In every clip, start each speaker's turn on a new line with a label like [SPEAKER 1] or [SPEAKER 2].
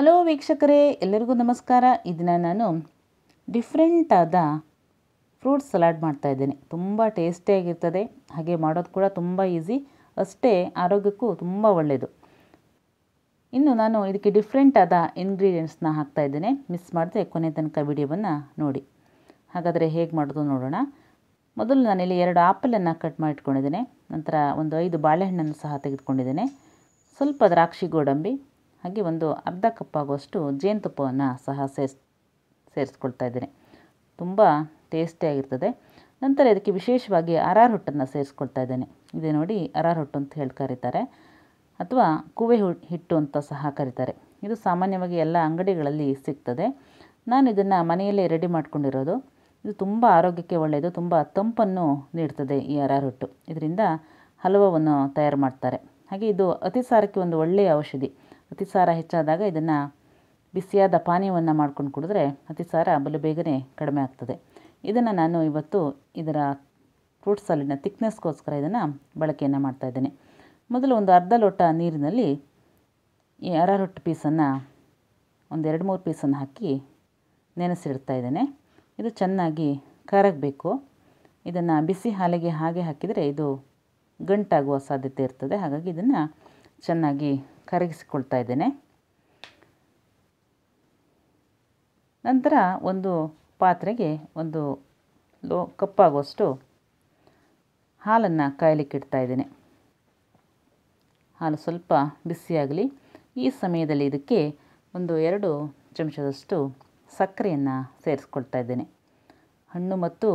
[SPEAKER 1] hello ವೀಕ್ಷಕರೇ ಎಲ್ಲರಿಗೂ ನಮಸ್ಕಾರ ಇದನ್ನ ನಾನು ಡಿಫ್ರೆಂಟಾದ ಫ್ರೂಟ್ ಸಲಾಡ್ ಮಾಡ್ತಾ ಇದ್ದೇನೆ ತುಂಬ ಟೇಸ್ಟಿಯಾಗಿರ್ತದೆ ಹಾಗೆ ಮಾಡೋದು ಕೂಡ ತುಂಬ ಈಸಿ ಅಷ್ಟೇ ಆರೋಗ್ಯಕ್ಕೂ ತುಂಬ ಒಳ್ಳೆಯದು ಇನ್ನು ನಾನು ಇದಕ್ಕೆ ಡಿಫ್ರೆಂಟಾದ ಇಂಗ್ರೀಡಿಯೆಂಟ್ಸ್ನ ಇದ್ದೇನೆ ಮಿಸ್ ಮಾಡದೆ ಕೊನೆ ತನಕ ವಿಡಿಯೋವನ್ನು ನೋಡಿ ಹಾಗಾದರೆ ಹೇಗೆ ಮಾಡೋದು ನೋಡೋಣ ಮೊದಲು ನಾನಿಲ್ಲಿ ಎರಡು ಆಪಲನ್ನು ಕಟ್ ಮಾಡಿಟ್ಕೊಂಡಿದ್ದೇನೆ ನಂತರ ಒಂದು ಐದು ಬಾಳೆಹಣ್ಣನ್ನು ಸಹ ತೆಗೆದುಕೊಂಡಿದ್ದೇನೆ ಸ್ವಲ್ಪ ದ್ರಾಕ್ಷಿ ಗೋಡಂಬಿ ಹಾಗೆ ಒಂದು ಅರ್ಧ ಕಪ್ಪಾಗುವಷ್ಟು ಜೇನುತುಪ್ಪವನ್ನು ಸಹ ಸೇರ್ಸ್ ಸೇರಿಸ್ಕೊಳ್ತಾ ಇದ್ದೇನೆ ತುಂಬ ಟೇಸ್ಟಿಯಾಗಿರ್ತದೆ ನಂತರ ಇದಕ್ಕೆ ವಿಶೇಷವಾಗಿ ಅರಾರ್ ಹುಟ್ಟನ್ನು ಸೇರಿಸ್ಕೊಳ್ತಾ ಇದ್ದೇನೆ ಇದೇ ನೋಡಿ ಅರಾರ್ ಹುಟ್ಟು ಅಂತ ಹೇಳಿ ಕರೀತಾರೆ ಅಥವಾ ಕುವೆ ಹಿಟ್ಟು ಅಂತ ಸಹ ಕರೀತಾರೆ ಇದು ಸಾಮಾನ್ಯವಾಗಿ ಎಲ್ಲ ಅಂಗಡಿಗಳಲ್ಲಿ ಸಿಗ್ತದೆ ನಾನು ಇದನ್ನು ಮನೆಯಲ್ಲೇ ರೆಡಿ ಮಾಡ್ಕೊಂಡಿರೋದು ಇದು ತುಂಬ ಆರೋಗ್ಯಕ್ಕೆ ಒಳ್ಳೆಯದು ತುಂಬ ತಂಪನ್ನು ನೀಡ್ತದೆ ಈ ಅರಾರ್ ಹುಟ್ಟು ಇದರಿಂದ ಹಲವವನ್ನು ತಯಾರು ಮಾಡ್ತಾರೆ ಹಾಗೆ ಇದು ಅತಿಸಾರಕ್ಕೆ ಒಂದು ಒಳ್ಳೆಯ ಔಷಧಿ ಅತಿಸಾರ ಹೆಚ್ಚಾದಾಗ ಇದನ್ನು ಬಿಸಿಯಾದ ಪಾನೀಯವನ್ನು ಮಾಡ್ಕೊಂಡು ಕುಡಿದ್ರೆ ಅತಿಸಾರ ಬಲು ಬೇಗನೆ ಕಡಿಮೆ ಆಗ್ತದೆ ಇದನ್ನು ನಾನು ಇವತ್ತು ಇದರ ಫ್ರೂಟ್ ಥಿಕ್ನೆಸ್ಗೋಸ್ಕರ ತಿಕ್ನೆಸ್ಗೋಸ್ಕರ ಇದನ್ನು ಬಳಕೆಯನ್ನು ಇದ್ದೇನೆ ಮೊದಲು ಒಂದು ಅರ್ಧ ಲೋಟ ನೀರಿನಲ್ಲಿ ಈ ಅರಾರೊಟ್ಟು ಪೀಸನ್ನು ಒಂದು ಎರಡು ಮೂರು ಪೀಸನ್ನು ಹಾಕಿ ನೆನೆಸಿಡ್ತಾ ಇದ್ದೇನೆ ಇದು ಚೆನ್ನಾಗಿ ಕರಗಬೇಕು ಇದನ್ನು ಬಿಸಿ ಹಾಲಿಗೆ ಹಾಗೆ ಹಾಕಿದರೆ ಇದು ಗಂಟಾಗುವ ಸಾಧ್ಯತೆ ಇರ್ತದೆ ಹಾಗಾಗಿ ಇದನ್ನು ಚೆನ್ನಾಗಿ ಕರಗಿಸಿಕೊಳ್ತಾ ಇದ್ದೇನೆ ನಂತರ ಒಂದು ಪಾತ್ರೆಗೆ ಒಂದು ಲೋ ಕಪ್ಪಾಗುವಷ್ಟು ಹಾಲನ್ನು ಕಾಯಲಿಕ್ಕೆ ಇಡ್ತಾ ಇದ್ದೇನೆ ಹಾಲು ಸ್ವಲ್ಪ ಬಿಸಿಯಾಗಲಿ ಈ ಸಮಯದಲ್ಲಿ ಇದಕ್ಕೆ ಒಂದು ಎರಡು ಚಮಚದಷ್ಟು ಸಕ್ಕರೆಯನ್ನು ಸೇರಿಸ್ಕೊಳ್ತಾ ಇದ್ದೇನೆ ಹಣ್ಣು ಮತ್ತು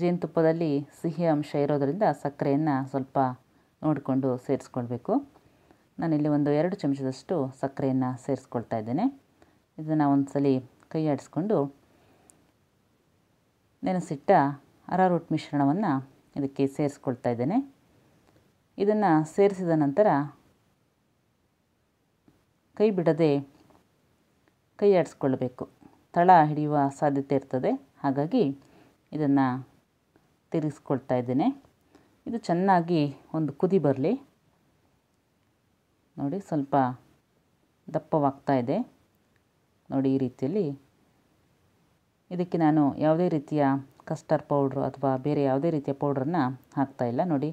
[SPEAKER 1] ಜೇನುತುಪ್ಪದಲ್ಲಿ ಸಿಹಿ ಅಂಶ ಇರೋದರಿಂದ ಸಕ್ಕರೆಯನ್ನು ಸ್ವಲ್ಪ ನೋಡಿಕೊಂಡು ಸೇರಿಸ್ಕೊಳ್ಬೇಕು ನಾನಿಲ್ಲಿ ಒಂದು ಎರಡು ಚಮಚದಷ್ಟು ಸಕ್ಕರೆಯನ್ನು ಸೇರಿಸ್ಕೊಳ್ತಾ ಇದ್ದೇನೆ ಇದನ್ನು ಒಂದು ಸಲ ಕೈ ಆಡಿಸ್ಕೊಂಡು ನೆನೆಸಿಟ್ಟ ಅರಾರೂಟ್ ಮಿಶ್ರಣವನ್ನು ಇದಕ್ಕೆ ಸೇರಿಸ್ಕೊಳ್ತಾ ಇದ್ದೇನೆ ಇದನ್ನು ಸೇರಿಸಿದ ನಂತರ ಕೈ ಬಿಡದೆ ಕೈ ಆಡಿಸ್ಕೊಳ್ಬೇಕು ತಳ ಹಿಡಿಯುವ ಸಾಧ್ಯತೆ ಇರ್ತದೆ ಹಾಗಾಗಿ ಇದನ್ನು ತಿರುಗಿಸ್ಕೊಳ್ತಾ ಇದ್ದೇನೆ ಇದು ಚೆನ್ನಾಗಿ ಒಂದು ಕುದಿ ಬರಲಿ ನೋಡಿ ಸ್ವಲ್ಪ ದಪ್ಪವಾಗ್ತಾ ಇದೆ ನೋಡಿ ಈ ರೀತಿಯಲ್ಲಿ ಇದಕ್ಕೆ ನಾನು ಯಾವುದೇ ರೀತಿಯ ಕಸ್ಟರ್ ಪೌಡ್ರು ಅಥವಾ ಬೇರೆ ಯಾವುದೇ ರೀತಿಯ ಹಾಕ್ತಾ ಇಲ್ಲ ನೋಡಿ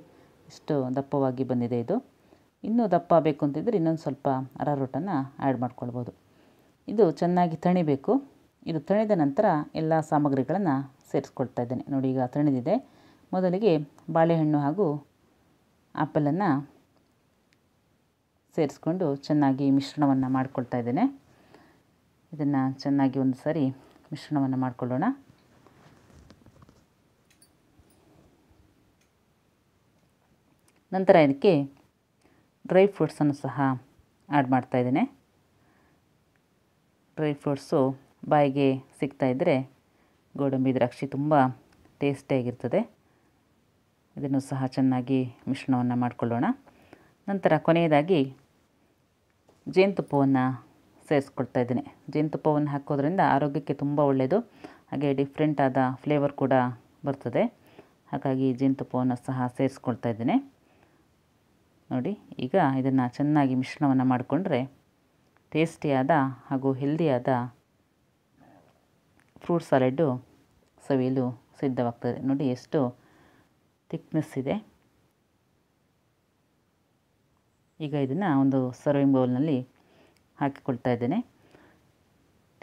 [SPEAKER 1] ಇಷ್ಟು ದಪ್ಪವಾಗಿ ಬಂದಿದೆ ಇದು ಇನ್ನೂ ದಪ್ಪ ಬೇಕು ಅಂತಿದ್ರೆ ಇನ್ನೊಂದು ಸ್ವಲ್ಪ ಅರಾರೋಟನ್ನು ಆ್ಯಡ್ ಮಾಡ್ಕೊಳ್ಬೋದು ಇದು ಚೆನ್ನಾಗಿ ತಣಿಬೇಕು ಇದು ತಣಿದ ನಂತರ ಎಲ್ಲ ಸಾಮಗ್ರಿಗಳನ್ನು ಸೇರಿಸ್ಕೊಳ್ತಾ ಇದ್ದೇನೆ ನೋಡಿ ಈಗ ತಣಿದಿದೆ ಮೊದಲಿಗೆ ಬಾಳೆಹಣ್ಣು ಹಾಗೂ ಆ್ಯಪಲನ್ನು ಸೇರಿಸ್ಕೊಂಡು ಚೆನ್ನಾಗಿ ಮಿಶ್ರಣವನ್ನು ಮಾಡ್ಕೊಳ್ತಾ ಇದ್ದೇನೆ ಇದನ್ನು ಚೆನ್ನಾಗಿ ಒಂದು ಸಾರಿ ಮಿಶ್ರಣವನ್ನು ಮಾಡಿಕೊಳ್ಳೋಣ ನಂತರ ಇದಕ್ಕೆ ಡ್ರೈ ಫ್ರೂಟ್ಸನ್ನು ಸಹ ಆ್ಯಡ್ ಮಾಡ್ತಾ ಇದ್ದೇನೆ ಡ್ರೈ ಫ್ರೂಟ್ಸು ಬಾಯಿಗೆ ಸಿಗ್ತಾಯಿದ್ರೆ ಗೋಡಂಬಿ ದ್ರಾಕ್ಷಿ ತುಂಬ ಟೇಸ್ಟಿಯಾಗಿರ್ತದೆ ಇದನ್ನು ಸಹ ಚೆನ್ನಾಗಿ ಮಿಶ್ರಣವನ್ನು ಮಾಡಿಕೊಳ್ಳೋಣ ನಂತರ ಕೊನೆಯದಾಗಿ ಜೇನುತುಪ್ಪವನ್ನು ಸೇರಿಸ್ಕೊಳ್ತಾ ಇದ್ದೀನಿ ಜೇನುತುಪ್ಪವನ್ನು ಹಾಕೋದ್ರಿಂದ ಆರೋಗ್ಯಕ್ಕೆ ತುಂಬ ಒಳ್ಳೆಯದು ಹಾಗೆ ಡಿಫ್ರೆಂಟ್ ಆದ ಫ್ಲೇವರ್ ಕೂಡ ಬರ್ತದೆ ಹಾಗಾಗಿ ಜೇನುತುಪ್ಪವನ್ನು ಸಹ ಸೇರಿಸ್ಕೊಳ್ತಾ ಇದ್ದೀನಿ ನೋಡಿ ಈಗ ಇದನ್ನು ಚೆನ್ನಾಗಿ ಮಿಶ್ರಣವನ್ನು ಮಾಡಿಕೊಂಡ್ರೆ ಟೇಸ್ಟಿಯಾದ ಹಾಗೂ ಹೆಲ್ದಿಯಾದ ಫ್ರೂಟ್ ಸಾಲೆಡ್ಡು ಸವಿಯಲು ಸಿದ್ಧವಾಗ್ತದೆ ನೋಡಿ ಎಷ್ಟು ಥಿಕ್ನೆಸ್ ಇದೆ ಈಗ ಇದನ್ನು ಒಂದು ಸರ್ವಿಂಗ್ ಬೌಲ್ನಲ್ಲಿ ಹಾಕಿಕೊಳ್ತಾ ಇದ್ದೇನೆ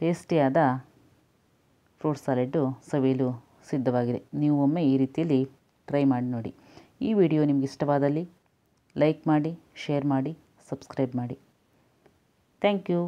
[SPEAKER 1] ಟೇಸ್ಟಿಯಾದ ಫ್ರೂಟ್ ಸಾಲೆಡ್ಡು ಸವಿಯಲು ಸಿದ್ಧವಾಗಿದೆ ನೀವು ಒಮ್ಮೆ ಈ ರೀತಿಯಲ್ಲಿ ಟ್ರೈ ಮಾಡಿ ನೋಡಿ ಈ ವಿಡಿಯೋ ನಿಮಗೆ ಇಷ್ಟವಾದಲ್ಲಿ ಲೈಕ್ ಮಾಡಿ ಶೇರ್ ಮಾಡಿ ಸಬ್ಸ್ಕ್ರೈಬ್ ಮಾಡಿ ಥ್ಯಾಂಕ್ ಯು